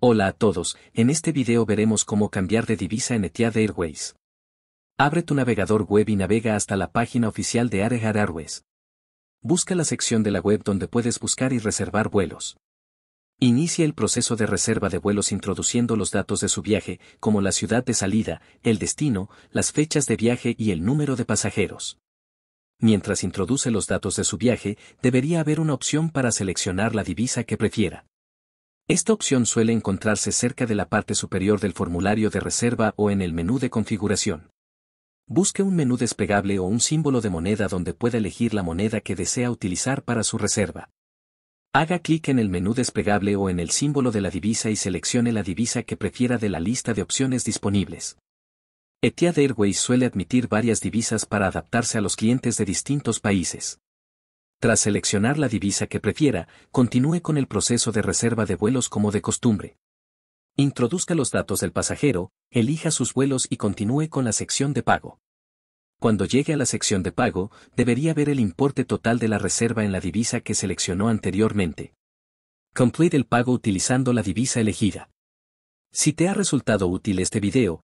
Hola a todos, en este video veremos cómo cambiar de divisa en Etihad Airways. Abre tu navegador web y navega hasta la página oficial de Etihad Airways. Busca la sección de la web donde puedes buscar y reservar vuelos. Inicia el proceso de reserva de vuelos introduciendo los datos de su viaje, como la ciudad de salida, el destino, las fechas de viaje y el número de pasajeros. Mientras introduce los datos de su viaje, debería haber una opción para seleccionar la divisa que prefiera. Esta opción suele encontrarse cerca de la parte superior del formulario de reserva o en el menú de configuración. Busque un menú desplegable o un símbolo de moneda donde pueda elegir la moneda que desea utilizar para su reserva. Haga clic en el menú desplegable o en el símbolo de la divisa y seleccione la divisa que prefiera de la lista de opciones disponibles. Etihad Airways suele admitir varias divisas para adaptarse a los clientes de distintos países. Tras seleccionar la divisa que prefiera, continúe con el proceso de reserva de vuelos como de costumbre. Introduzca los datos del pasajero, elija sus vuelos y continúe con la sección de pago. Cuando llegue a la sección de pago, debería ver el importe total de la reserva en la divisa que seleccionó anteriormente. Complete el pago utilizando la divisa elegida. Si te ha resultado útil este video,